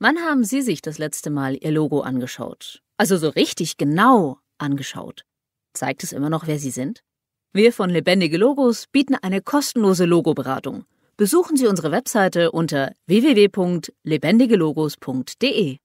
Wann haben Sie sich das letzte Mal Ihr Logo angeschaut? Also so richtig genau angeschaut. Zeigt es immer noch, wer Sie sind? Wir von Lebendige Logos bieten eine kostenlose Logoberatung. Besuchen Sie unsere Webseite unter www.lebendigelogos.de.